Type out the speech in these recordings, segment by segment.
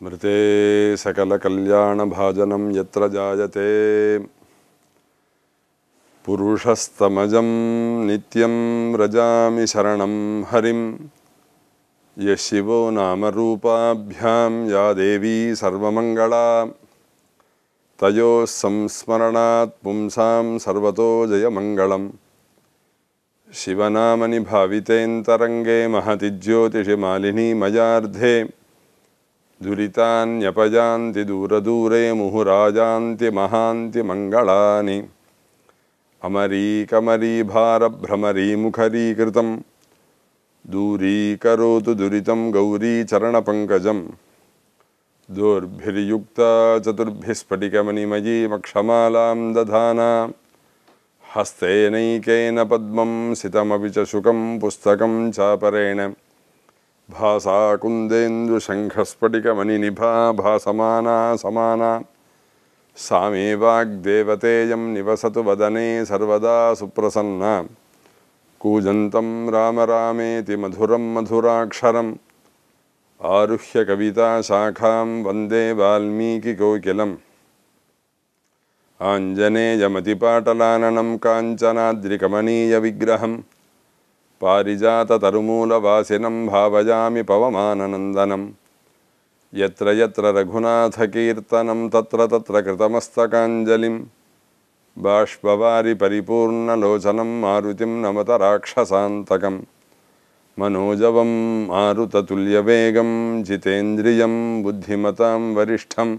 स्मृते सकलकल्याणभाजनं यत्र जायते पुरुषस्तमजं नित्यं रजामि शरणं हरिं यः शिवो नामरूपाभ्यां या देवी सर्वमङ्गला तयोः संस्मरणात् पुंसां सर्वतो जयमङ्गलम् शिवनामनि भावितेऽन्तरङ्गे महति ज्योतिषि मालिनी मयार्धे दुरितान्यपजान्ति दूरदूरे मुहुराजान्ति महान्ति मङ्गलानि अमरीकमरीभारभ्रमरीमुखरीकृतं दूरीकरोतु दुरितं गौरीचरणपङ्कजं दोर्भिर्युक्ता चतुर्भिस्फटिकमणिमयीमक्षमालां दधाना हस्तेनैकेन पद्मं सितमपि च शुकं पुस्तकं चापरेण कुन्देन्दुशङ्खस्फटिकमणिनिभा भासमाना समाना सामे वाग्देवतेयं निवसतु वदने सर्वदा सुप्रसन्ना कूजन्तं राम रामेति मधुरं मधुराक्षरम् शाखां वन्दे वाल्मीकिकोकिलम् आञ्जनेयमतिपाटलाननं काञ्चनाद्रिकमनीयविग्रहम् पारिजाततरुमूलवासिनं भावयामि पवमाननन्दनं यत्र यत्र रघुनाथकीर्तनं तत्र तत्र कृतमस्तकाञ्जलिं बाष्पवारिपरिपूर्णलोचनं मारुतिं राक्षसान्तकं मनोजवम् आरुततुल्यवेगं जितेन्द्रियं बुद्धिमतां वरिष्ठं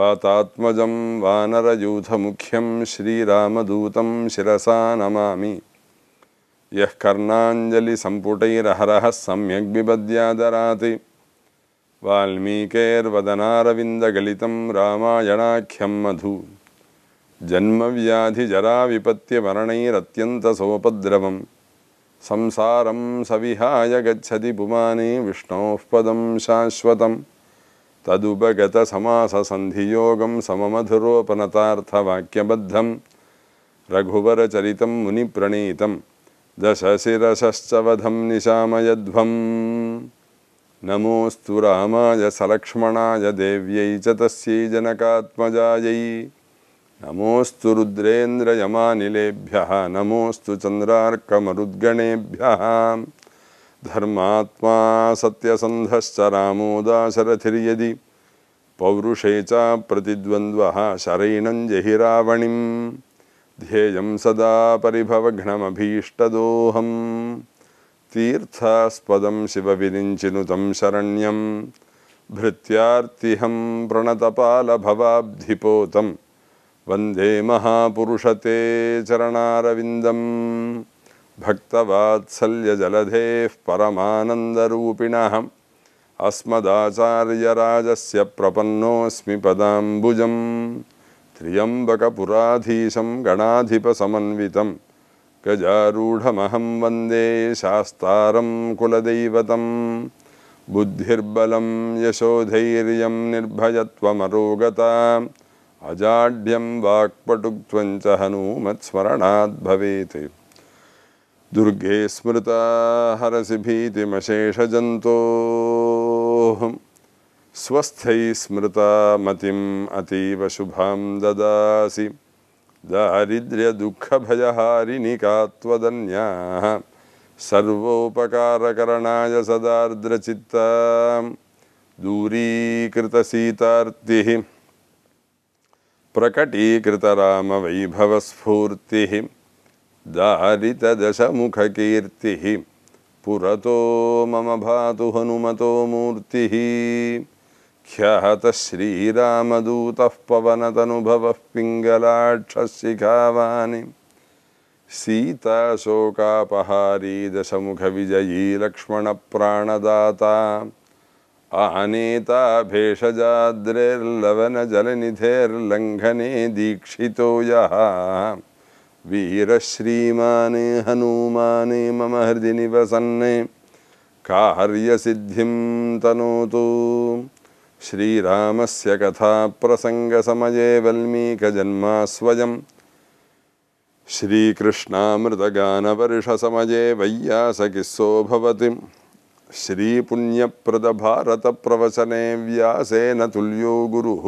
वातात्मजं वानरयूथमुख्यं श्रीरामदूतं शिरसा नमामि यः कर्णाञ्जलिसम्पुटैरहरः सम्यग्विपद्यादराति वाल्मीकैर्वदनारविन्दगलितं रामायणाख्यं मधु जन्मव्याधिजराविपत्यमरणैरत्यन्तसोपद्रवं संसारं सविहाय गच्छति पुमाने विष्णोः पदं शाश्वतं तदुपगतसमाससन्धियोगं सममधुरोपनतार्थवाक्यबद्धं रघुवरचरितं मुनिप्रणीतम् दशशिरसश्च वधं निशामयध्वं नमोऽस्तु रामाय सलक्ष्मणाय देव्यै च तस्यै जनकात्मजायै नमोऽस्तु रुद्रेन्द्रयमानिलेभ्यः नमोऽस्तु चन्द्रार्कमरुद्गणेभ्यः धर्मात्मा सत्यसन्धश्च रामोदासरथिर्यदि च प्रतिद्वन्द्वः शरैणं जहिरावणिम् ध्येयं सदा परिभवघ्नमभीष्टदोहं तीर्थास्पदं शिवविरिञ्चिनुतं शरण्यं भृत्यार्तिहं वंदे वन्दे महापुरुषते भक्तवात्सल्यजलधे भक्तवात्सल्यजलधेः अस्मदाचार्यराज से प्रपन्नोऽस्मि पदाबुज प्रियम्बकपुराधीशं गणाधिपसमन्वितं गजारूढमहं वन्दे शास्तारं कुलदैवतं बुद्धिर्बलं यशोधैर्यं निर्भयत्वमरोगताम् अजाढ्यं वाक्पटुत्वञ्च च हनूमत्स्मरणाद्भवेत् दुर्गे स्मृता हरसि भीतिमशेषजन्तोः स्वस्थ स्मृता मतिम् अतीव शुभां ददासि दारिद्र्यदुःखभयहारिणिका त्वदन्याः सर्वोपकारकरणाय सदार्द्रचित्ता दूरीकृतसीतार्तिः प्रकटीकृतरामवैभवस्फूर्तिः दारितदशमुखकीर्तिः पुरतो मम भातु हनुमतो मूर्ति ह्यः श्रीरामदूतः पवनतनुभवः पिङ्गलाक्षशिखावानि सीताशोकापहारी दशमुखविजयी लक्ष्मणप्राणदाता अहनेता भेषजाद्रेर्लवनजलनिधेर्लङ्घने दीक्षितो यः वीरश्रीमाने हनूमाने मम हृदि निवसन् कार्यसिद्धिं तनोतु श्रीराम से कथा प्रसंग श्रीरामस्य कथाप्रसङ्गसमये वल्मीकजन्मा स्वयं श्रीकृष्णामृतगानपरिषसमये भारत प्रवचने व्यासेन तुल्यो गुरुः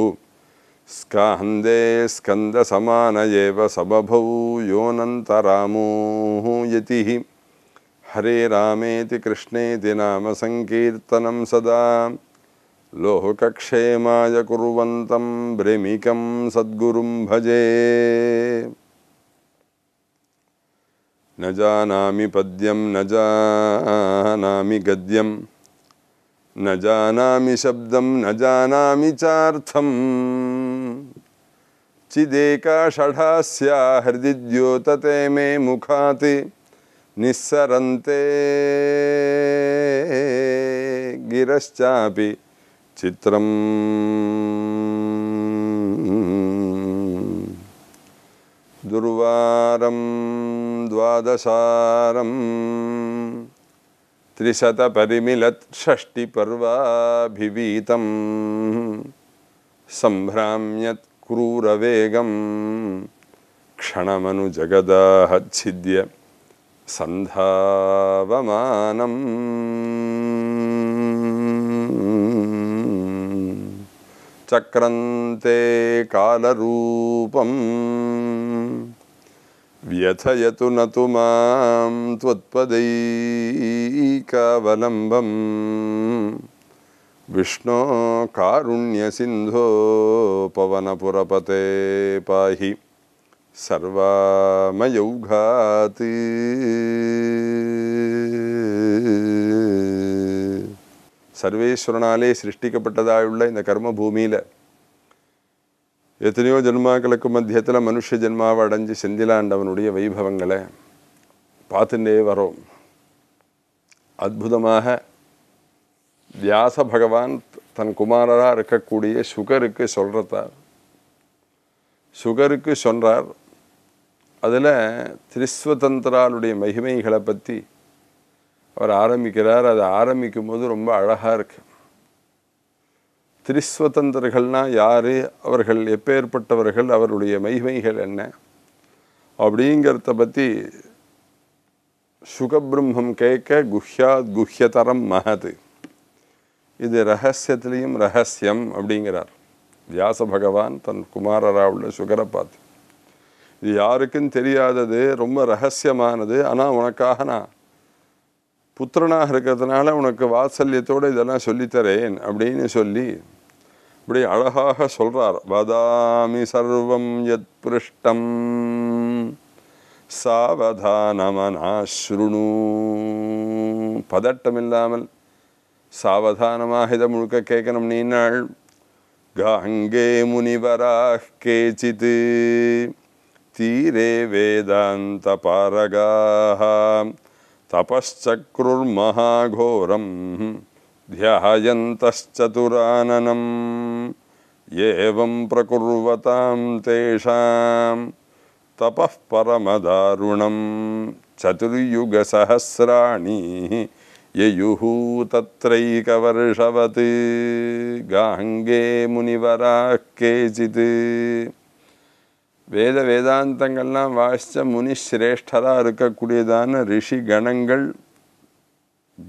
स्काहन्दे स्कन्दसमान एव सबभौ योऽनन्तरामोः यति हरे रामेति कृष्णेति नाम सङ्कीर्तनं सदा लोहकक्षेमाय कुर्वन्तं भ्रेमिकं सद्गुरुं भजे न जानामि पद्यं न जानामि गद्यं न जानामि शब्दं न जानामि चार्थम् चिदेका षढास्या हृदि द्योतते मे मुखाति निस्सरन्ते गिरश्चापि चित्रं दुर्वारं द्वादशारं त्रिशतपरिमिलत्षष्टिपर्वाभिवीतं सम्भ्राम्यत् क्रूरवेगं क्षणमनुजगदाहच्छिद्य सन्धावमानम् चक्रंते कालरूपम् व्यथयतु न तु मां त्वत्पदैकावलम्बम् विष्णो कारुण्यसिन्धो पवनपुरपते पाहि सर्वामयौघात् സർവേശ്വരനാലെ இந்த கர்ம பூமியில் எத்தனையோ ஜென்மாக்களுக்கு மத்தியத்தில் மனுஷ ஜென்மாவை அடைஞ்சு செந்திலாண்டவனுடைய வைபவங்களை பார்த்துட்டே வரோம் அற்புதமாக வியாச பகவான் தன் குமாரராக இருக்கக்கூடிய சுகருக்கு சொல்கிறதார் சுகருக்கு சொன்னார் அதில் திரிஸ்வதந்திராளுடைய மகிமைகளை பற்றி அவர் ஆரம்பிக்கிறார் அதை ஆரம்பிக்கும் போது ரொம்ப அழகாக இருக்கு திரிஸ்வதந்திரர்கள்னால் யார் அவர்கள் எப்பேற்பட்டவர்கள் அவருடைய மைமைகள் என்ன அப்படிங்கிறத பற்றி சுகபிரம்மம் கேட்க குஹ்யா குஹ்யதரம் மகது இது ரகசியத்திலையும் ரகசியம் அப்படிங்கிறார் வியாச பகவான் தன் குமாரராவுள்ள சுகரை பார்த்து இது யாருக்கும் தெரியாதது ரொம்ப ரகசியமானது ஆனால் உனக்காக நான் புத்திரனாக இருக்கிறதுனால உனக்கு வாத்சல்யத்தோடு இதெல்லாம் சொல்லித்தரேன் அப்படின்னு சொல்லி இப்படி அழகாக சொல்கிறார் வதாமி சர்வம் எத் பிருஷ்டம் சாவதானமனாஸ்ருணு பதட்டமில்லாமல் சாவதானமாக இதை முழுக்க கேட்கணும் நீ நாள் காங்கே முனிவராக கேச்சித்து தீரே வேதாந்த பாரகாக तपश्चक्रुर्महाघोरं ध्यायन्तश्चतुराननम् एवं प्रकुर्वतां तेषां तपःपरमदारुणं चतुर्युगसहस्राणि ययुः तत्रैकवर्षवत् गाङ्गे मुनिवराः केचित् வேத வேதாந்தங்கள்லாம் வாசித்த முனி சிரேஷ்டராக இருக்கக்கூடியதான ரிஷி கணங்கள்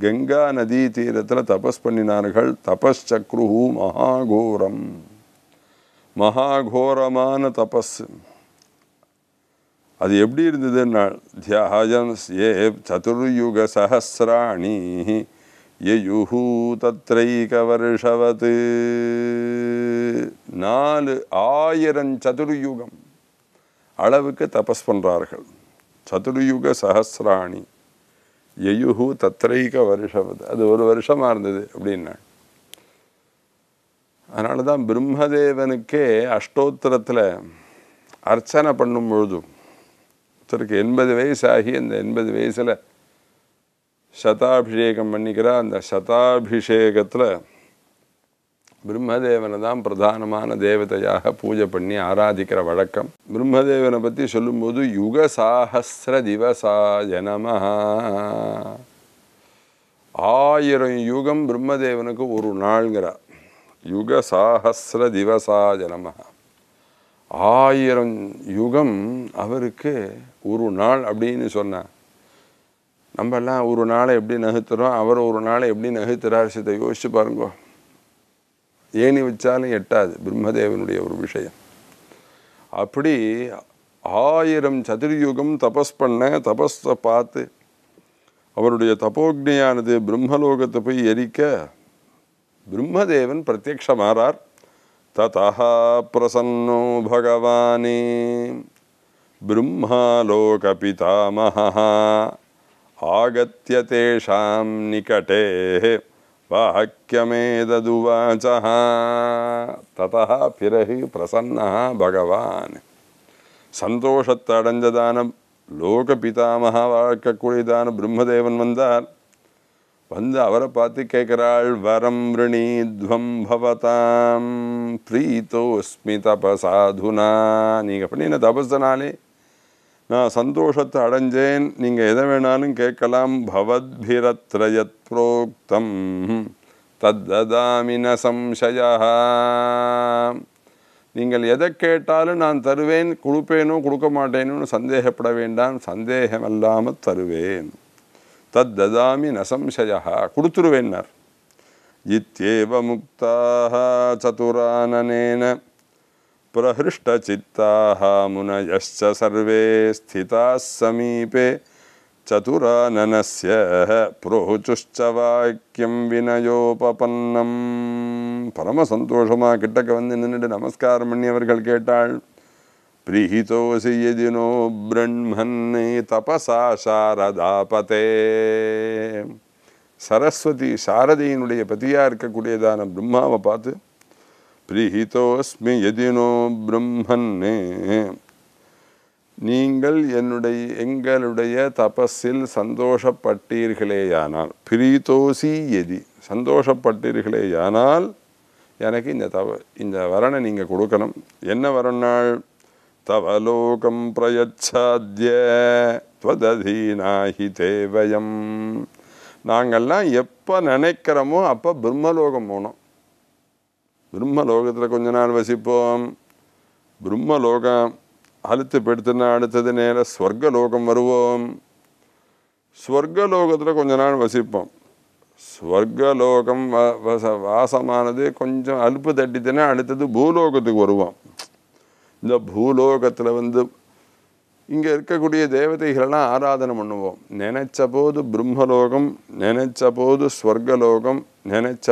கங்கா நதி தீரத்தில் தபஸ் பண்ணினார்கள் தபஸ் சக்ருஹு மகாகோரம் மகாகோரமான தபஸ் அது எப்படி இருந்ததுன்னா தியாஜம் ஏ சதுர்யுக சஹசிராணி எயுஹூ தத்ரைக வருஷவது நாலு ஆயிரம் சதுர்யுகம் அளவுக்கு தபஸ் பண்ணுறார்கள் சதுர்யுக சஹசிராணி எயுகு தத்ரைக வருஷம் அது ஒரு வருஷமாக இருந்தது அப்படின்னா அதனால தான் பிரம்மதேவனுக்கே அஷ்டோத்திரத்தில் அர்ச்சனை பண்ணும் பொழுதும் ஒருத்தருக்கு எண்பது வயசு ஆகி அந்த எண்பது வயசில் சதாபிஷேகம் பண்ணிக்கிறா அந்த சதாபிஷேகத்தில் பிரம்மதேவனை தான் பிரதானமான தேவதையாக பூஜை பண்ணி ஆராதிக்கிற வழக்கம் பிரம்மதேவனை பற்றி சொல்லும்போது யுக சாகசிர திவசாய நமஹா ஆயிரம் யுகம் பிரம்மதேவனுக்கு ஒரு நாள்ங்கிறார் யுக சாகசிர திவசாய நமஹா ஆயிரம் யுகம் அவருக்கு ஒரு நாள் அப்படின்னு சொன்னார் நம்மெல்லாம் ஒரு நாளை எப்படி நகுத்துறோம் அவர் ஒரு நாளை எப்படி நகுத்துறாரு சிதை யோசிச்சு பாருங்க ஏணி வச்சாலும் எட்டாது பிரம்மதேவனுடைய ஒரு விஷயம் அப்படி ஆயிரம் சதுர்யுகம் தபஸ் பண்ண தபஸை பார்த்து அவருடைய தபோக்னியானது பிரம்மலோகத்தை போய் எரிக்க பிரம்மதேவன் பிரத்யக்ஷமாறார் ததா பிரசன்னோ பகவானே பிரம்மாலோக பிதாமகா ஆகத்திய தேஷாம் நிகட்டே வாக்கியமேததுவாச்சா ததா பிறகு பிரசன்னா பகவான் சந்தோஷத்தை அடைஞ்சதான லோக பிதாமகாவாக இருக்கக்கூடியதான பிரம்மதேவன் வந்தார் வந்து அவரை பார்த்து கேட்கிறாள் வரம் ரிணீத்வம் பவதாம் பிரீதோஸ்மி தபசாதுனா நீங்கள் பண்ணின தபஸனாலே நான் சந்தோஷத்தை அடைஞ்சேன் நீங்கள் எதை வேணாலும் கேட்கலாம் பவத்பிரத்ரயத் புரோக்தம் தத்ததாமின சம்சயா நீங்கள் எதை கேட்டாலும் நான் தருவேன் கொடுப்பேனோ கொடுக்க மாட்டேனோன்னு சந்தேகப்பட வேண்டாம் சந்தேகமல்லாமல் தருவேன் தத்ததாமி நசம்சயா கொடுத்துருவேன்னார் இத்தேவ முக்தாக சதுரானனேன प्रहृष्टचित्ताः मुनयश्च सर्वे स्थिताः समीपे चतुराननस्य வாக்கியம் வினயோபபன்னம் பரம கிட்டக்க வந்து நின்றுட்டு நமஸ்காரம் பண்ணியவர்கள் கேட்டாள் பிரிஹிதோசி எதினோ பிரம்மன் தபசா சாரதாபதே சரஸ்வதி சாரதியினுடைய பதியாக இருக்கக்கூடியதான பிரம்மாவை பார்த்து பிரிஹிதோஸ்மி எதினோ பிரம்மன்னே நீங்கள் என்னுடைய எங்களுடைய தபஸில் சந்தோஷப்பட்டீர்களேயானால் பிரீதோசி எதி சந்தோஷப்பட்டீர்களேயானால் எனக்கு இந்த தவ இந்த வரனை நீங்கள் கொடுக்கணும் என்ன வரணாள் தவலோகம் பிரயச்சாத்திய துவதீனாஹி தேவயம் நாங்கள்லாம் எப்போ நினைக்கிறோமோ அப்போ பிரம்மலோகம் போனோம் பிரம்மலோகத்தில் கொஞ்ச நாள் வசிப்போம் பிரம்மலோகம் அழுத்து பெடுத்துனா அடுத்தது நேர ஸ்வர்கலோகம் வருவோம் ஸ்வர்கலோகத்தில் கொஞ்ச நாள் வசிப்போம் ஸ்வர்கலோகம் வச வாசமானது கொஞ்சம் அலுப்பு தட்டித்தனே அடுத்தது பூலோகத்துக்கு வருவோம் இந்த பூலோகத்தில் வந்து இங்கே இருக்கக்கூடிய தேவதைகளெல்லாம் ஆராதனை பண்ணுவோம் நினைச்ச போது பிரம்மலோகம் நினைச்ச போது ஸ்வர்கலோகம் நினைச்ச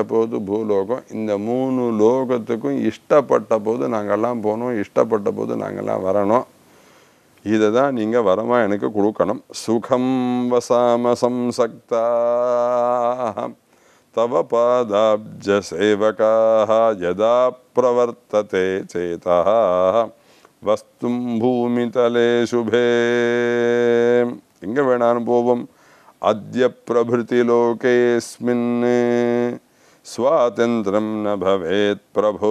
பூலோகம் இந்த மூணு லோகத்துக்கும் இஷ்டப்பட்ட போது நாங்கள்லாம் போகணும் இஷ்டப்பட்ட போது நாங்கள்லாம் வரணும் இதை தான் நீங்கள் வரமாக எனக்கு கொடுக்கணும் சுகம் வசாம சம்சக்தா தவ பாதாப்ஜ சேவகாக யதா பிரவர்த்ததே சேதா வஸ்தும் பூமி பூமிதலே சுபே எங்கே வேணாலும் போவோம் अद्य प्रभृतिलोकेऽस्मिन् சுவாதந்திரம் ந பவேத் பிரபோ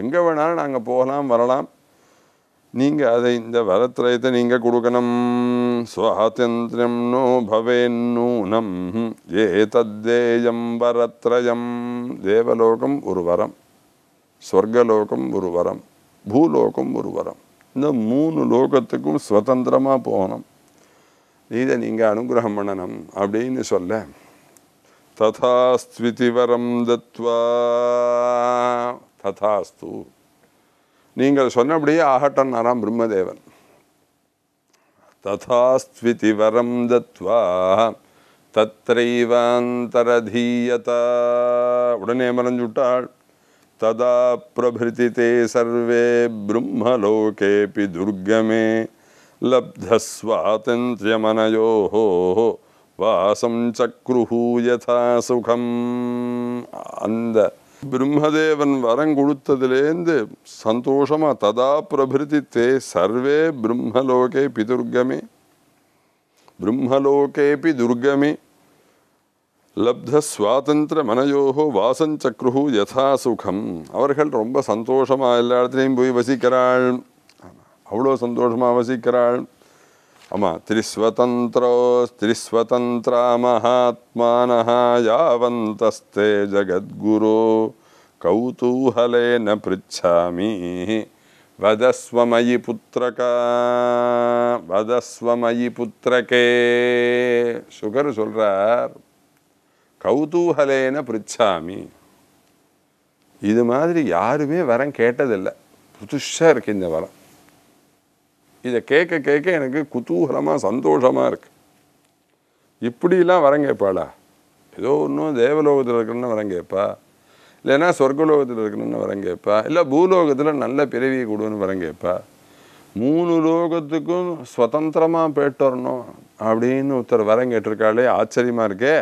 எங்கே வேணாலும் நாங்கள் போகலாம் வரலாம் நீங்கள் அதை இந்த வரத்திரயத்தை நீங்கள் கொடுக்கணும் சுவாதந்திரம் நோ பவேன் நூனம் ஏ தத்தேயம் வரத்ரயம் தேவலோகம் ஒரு வரம் ஸ்வர்கலோகம் ஒரு வரம் பூலோகம் ஒரு வரம் இந்த மூணு லோகத்துக்கும் சுதந்திரமாக போகணும் இதை நீங்கள் அனுகிரகம் பண்ணணும் அப்படின்னு சொல்ல ததாஸ்துவிதி வரம் தத்வா ததாஸ்து நீங்கள் சொன்னபடியே ஆகட்டன் ஆகட்டன்னாராம் பிரம்மதேவன் ததாஸ்துவிதி வரம் தத்வா தத்தைவாந்தரதீயத உடனே மறைஞ்சுட்டாள் ததா பிரபிருதி தே சர்வே பிரம்மலோகேபி துர்கமே லப்தஸ்வாதந்திரமனயோः வாசம் சக்ருஹூ யதா சுகம் அந்த பிரம்மதேவன் வரம் கொடுத்ததுலேருந்து சந்தோஷமாக ததா பிரபிருதி தே சர்வே பிரம்மலோகே பிதுர்கமே பிரம்மலோகேபி துர்கமே லப்த மனையோகோ வாசம் சக்ருஹு யதா சுகம் அவர்கள் ரொம்ப சந்தோஷமாக எல்லா இடத்துலையும் போய் வசிக்கிறாள் அவ்வளோ சந்தோஷமாக வசிக்கிறாள் ஆமாம் திரிஸ்வதந்திரோ திரிஸ்வதந்திரா மகாத்மான யாவந்தஸ்தே ஜகத்குரு ந பிச்சாமி வதஸ்வமயி புத்திரகா வதஸ்வமயி புத்திரகே சுகர் சொல்கிறார் கௌதூஹலேன பிச்சாமி இது மாதிரி யாருமே வரம் கேட்டதில்லை புதுஷாக இருக்கு இந்த வரம் இதை கேட்க கேட்க எனக்கு குதூகலமாக சந்தோஷமாக இருக்குது இப்படிலாம் வரங்கேப்பாளா ஏதோ ஒன்றும் தேவலோகத்தில் இருக்கணும்னு வரங்கேப்பா இல்லைன்னா சொர்க்கலோகத்தில் இருக்கணும்னு வரங்கேப்பா இல்லை பூலோகத்தில் நல்ல பிறவியை கொடுன்னு வரங்கேப்பா மூணு லோகத்துக்கும் சுதந்திரமாக போயிட்டு வரணும் அப்படின்னு ஒருத்தர் வரம் கேட்டிருக்காளே ஆச்சரியமாக இருக்கே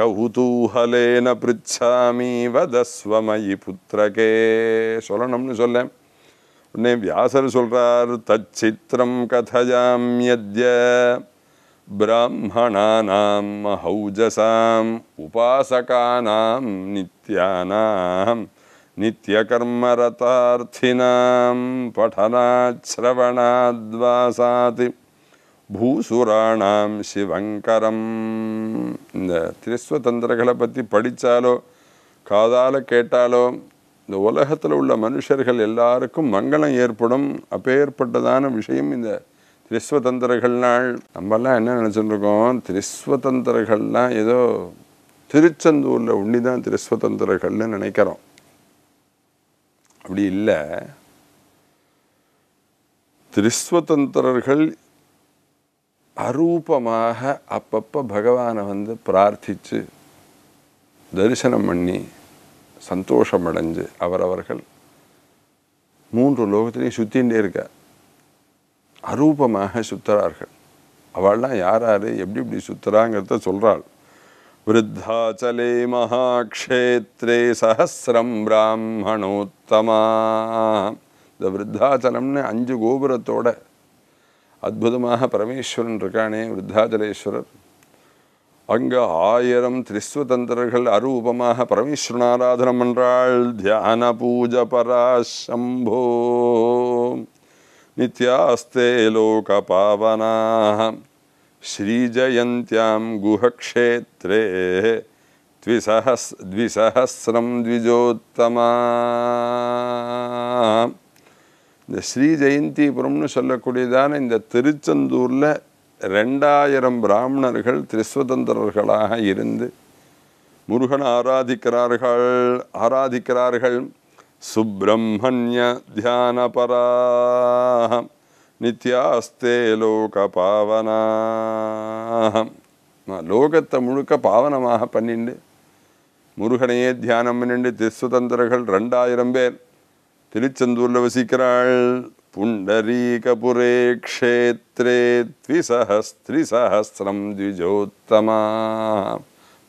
கவுதூஹலேன பிரிச்சாமி வதஸ்வமயி புத்திரகே சொல்லணும்னு சொல்லேன் ने व्यासरसुलरार् तच्चित्रं कथयाम्यद्य ब्राह्मणानां महौजसाम् उपासकानां नित्यानां नित्यकर्मरतार्थिनां पठनाश्रवणाद्वासादि भूसुराणां शिवङ्करं त्रिस्वतन्त्रगलपति पठितालो कादालकेटालो இந்த உலகத்தில் உள்ள மனுஷர்கள் எல்லாருக்கும் மங்களம் ஏற்படும் அப்பேற்பட்டதான விஷயம் இந்த திரிஸ்வதந்திரகள்னால் நம்மெல்லாம் என்ன நினச்சிட்டுருக்கோம் திரிஸ்வதந்திரகள்லாம் ஏதோ திருச்செந்தூரில் உண்ணி தான் திரிஸ்வதந்திரர்கள்னு நினைக்கிறோம் அப்படி இல்லை திரிஸ்வதந்திரர்கள் அரூபமாக அப்பப்போ பகவானை வந்து பிரார்த்தித்து தரிசனம் பண்ணி சந்தோஷமடைஞ்சு அவரவர்கள் மூன்று லோகத்திலையும் சுத்தின்றே இருக்க அரூபமாக சுத்துறார்கள் அவள்லாம் யார் யார் எப்படி இப்படி சுத்துறாங்கிறத சொல்கிறாள் விருத்தாச்சலே மகாக்ஷேத்ரே சஹசிரம் பிராமணோத்தமா இந்த விருத்தாச்சலம்னு அஞ்சு கோபுரத்தோட அற்புதமாக பரமேஸ்வரன் இருக்கானே விருத்தாச்சலேஸ்வரர் அங்கே ஆயிரம் திரிஸ்வதந்திரர்கள் அரூபமாக பரமேஸ்வரன் ஆராதனம் என்றாள் தியான பூஜ பராசம்போ நித்யாஸ்தே லோக பாவனாக ஸ்ரீஜயந்தியாம் குஹக்ஷேத்ரே द्विसहस् द्विसहस्रं द्विजोत्तमा இந்த ஸ்ரீ ஜெயந்திபுரம்னு சொல்லக்கூடியதான இந்த திருச்செந்தூரில் ரெண்டாயிரம் பிராமணர்கள் திரிஸ்வதந்திரர்களாக இருந்து முருகன் ஆராதிக்கிறார்கள் ஆராதிக்கிறார்கள் சுப்பிரமணிய தியானபரா நித்யாஸ்தே லோக பாவனா லோகத்தை முழுக்க பாவனமாக பண்ணிண்டு முருகனையே தியானம் பண்ணிண்டு திருசுதந்திரர்கள் ரெண்டாயிரம் பேர் திருச்செந்தூரில் வசிக்கிறாள் पुण्डरीकपुरे क्षेत्रे द्विसहस्त्रिसहस्रं த்விஜோத்தமா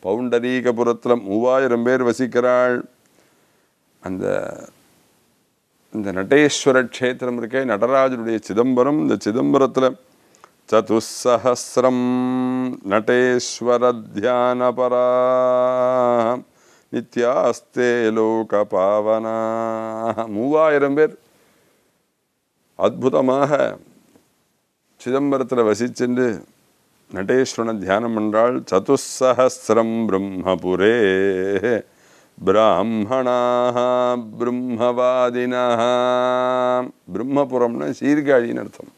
பவுண்டரீகபுரத்தில் மூவாயிரம் பேர் வசிக்கிறாள் அந்த இந்த நடேஸ்வர க்ஷேத்திரம் இருக்கே நடராஜனுடைய சிதம்பரம் இந்த சிதம்பரத்தில் சதுசஹசிரம் நடேஸ்வர தியானபரா நித்யாஸ்தே லோக பாவனா மூவாயிரம் பேர் அற்புதமாக சிதம்பரத்தில் வசிச்சென்று நடேஸ்வரனை தியானம் பண்ணுறாள் சதுசகசிரம் பிரம்மபுரே பிராமணாக பிரம்மவாதினா பிரம்மபுரம்னா சீர்காழின்னு அர்த்தம்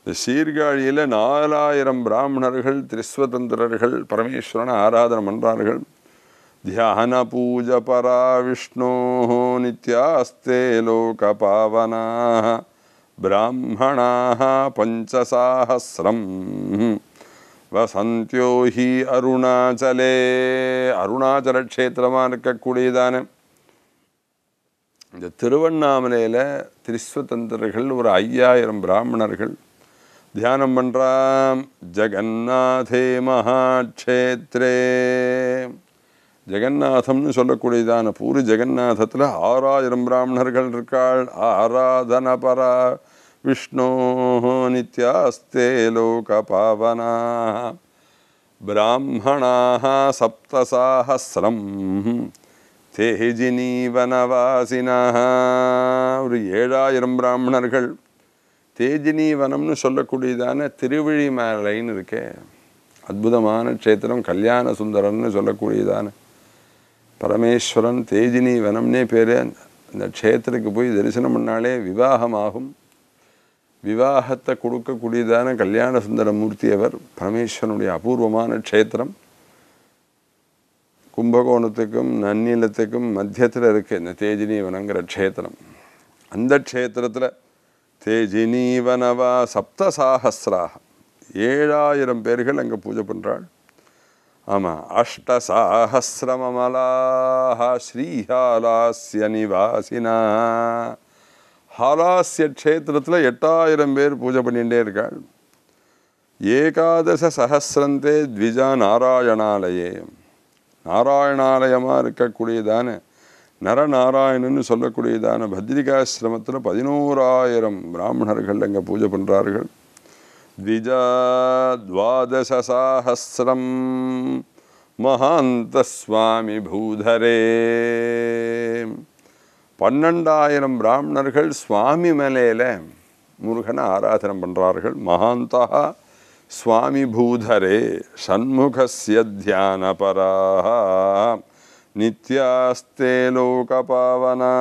இந்த சீர்காழியில் நாலாயிரம் பிராமணர்கள் திரிஸ்வதந்திரர்கள் பரமேஸ்வரனை ஆராதனை பண்ணுறார்கள் தியான பூஜ பரா விஷ்ணோ நித்யாஸ்தே லோக பாவனாக ब्राह्मणाः पञ्चसाहस्रं வசந்தியோ ஹி அருணாச்சலே அருணாச்சல க்ஷேத்திரமாக இருக்கக்கூடியதானே இந்த திருவண்ணாமலையில் திரிஸ்வதந்திரர்கள் ஒரு ஐயாயிரம் பிராமணர்கள் தியானம் பண்ணுறாம் ஜெகநாதே மகாட்சேத்ரே ஜெகநாதம்னு சொல்லக்கூடியதான பூரி ஜெகநாதத்தில் ஆறாயிரம் பிராமணர்கள் இருக்காள் ஆராதன பரா विष्णोः नित्यास्ते लोकपावनाः ब्राह्मणाः सप्तसाहस्रं தே தேஜினீவனவாசினஹா ஒரு ஏழாயிரம் பிராமணர்கள் தேஜினீவனம்னு சொல்லக்கூடியதான திருவிழிமலைன்னு இருக்கே அற்புதமான க்ஷேத்திரம் கல்யாண சுந்தரம்னு சொல்லக்கூடியதான பரமேஸ்வரன் தேஜினீவனம்னே பேர் அந்த க்ஷேத்திரத்துக்கு போய் தரிசனம் பண்ணாலே விவாகமாகும் விவாகத்தை கொடுக்கக்கூடியதான கல்யாண சுந்தரமூர்த்தி அவர் பரமேஸ்வரனுடைய அபூர்வமான க்ஷேத்திரம் கும்பகோணத்துக்கும் நன்னிலத்துக்கும் மத்தியத்தில் இருக்குது இந்த தேஜினீவனங்கிற க்ஷேத்திரம் அந்த க்ஷேத்திரத்தில் தேஜினீவனவா சப்தசாகசிராக ஏழாயிரம் பேர்கள் அங்கே பூஜை பண்ணுறாள் ஆமாம் அஷ்டசாகசிரமலாஹ ஸ்ரீஹாலாஸ்ய நிவாசினா ஹாலாசிய க்ஷேத்திரத்தில் எட்டாயிரம் பேர் பூஜை பண்ணிகிட்டே இருக்காள் ஏகாதச சஹசிரந்தே த்விஜா நாராயணாலயே நாராயணாலயமாக இருக்கக்கூடியதான நரநாராயணன்னு சொல்லக்கூடியதான பத்ரிகாசிரமத்தில் பதினோராயிரம் பிராமணர்கள் அங்கே பூஜை பண்ணுறார்கள் த்விஜா துவாதசாஹசிரம் மகாந்த சுவாமி பூதரே பன்னெண்டாயிரம் பிராமணர்கள் சுவாமி மலையில் முருகனை ஆராதனை பண்ணுறார்கள் மகாந்தா சுவாமி பூதரே சண்முகசிய தியானபராக நித்யாஸ்தே லோகபாவனா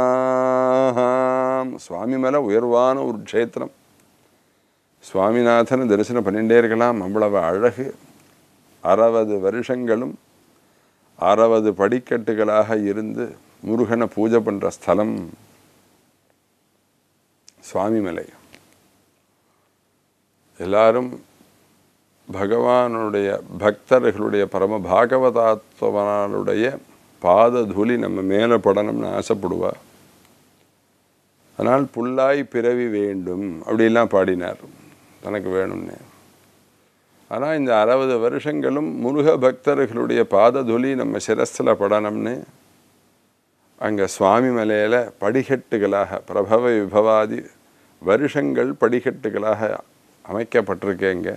சுவாமி மேலே உயர்வான ஒரு க்ஷேத்திரம் சுவாமிநாதனை தரிசனம் பண்ணிகிட்டே இருக்கலாம் அவ்வளவு அழகு அறுபது வருஷங்களும் அறுபது படிக்கட்டுகளாக இருந்து முருகனை பூஜை பண்ணுற ஸ்தலம் சுவாமிமலை எல்லாரும் பகவானுடைய பக்தர்களுடைய பரம பாகவதாத்மனாருடைய பாத தூளி நம்ம மேலே படணும்னு ஆசைப்படுவா அதனால் புல்லாய் பிறவி வேண்டும் அப்படிலாம் பாடினார் தனக்கு வேணும்னு ஆனால் இந்த அறுபது வருஷங்களும் முருக பக்தர்களுடைய பாததுலி நம்ம சிரஸில் படணும்னு அங்கே சுவாமி மலையில் படிகட்டுகளாக பிரபவ விபவாதி வருஷங்கள் படிகட்டுகளாக அமைக்கப்பட்டிருக்கேங்க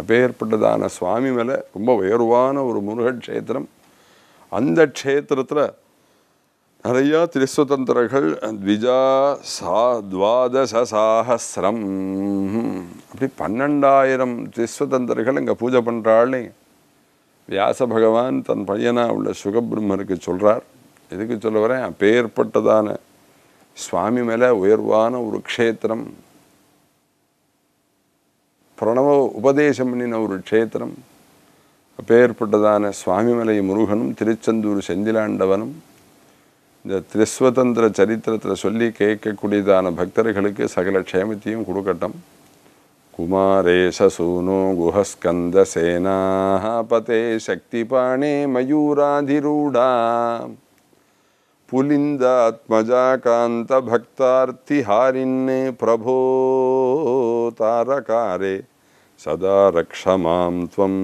அப்பேற்பட்டதான சுவாமி மலை ரொம்ப உயர்வான ஒரு முருகக்ஷேத்திரம் அந்த க்ஷேத்திரத்தில் நிறையா திருசுதந்திரங்கள் த்விஜா சா துவாதச சாகசிரம் அப்படி பன்னெண்டாயிரம் திரிஸ்வதந்திரர்கள் இங்கே பூஜை பண்ணுறாள் வியாச பகவான் தன் பையனாக உள்ள சுகபிரம்மருக்கு சொல்கிறார் எதுக்கு சொல்ல வரேன் அப்பேற்பட்டதான சுவாமி மேலே உயர்வான ஒரு க்ஷேத்திரம் பிரணவ உபதேசம் பண்ணின ஒரு க்ஷேத்திரம் அப்பேற்பட்டதான சுவாமி மலை முருகனும் திருச்செந்தூர் செந்திலாண்டவனும் இந்த திருஸ்வதந்திர சரித்திரத்தில் சொல்லி கேட்கக்கூடியதான பக்தர்களுக்கு சகல க்ஷேமத்தையும் கொடுக்கட்டும் குமாரேசூனோ குஹஸ்கந்த சேனா பதே சக்தி பாணே மயூராதிரூடா पुलिंद आत्मजा कांत भक्तार्थी हारिन्ने प्रभो तारकारे सदा रक्ष मां त्वम्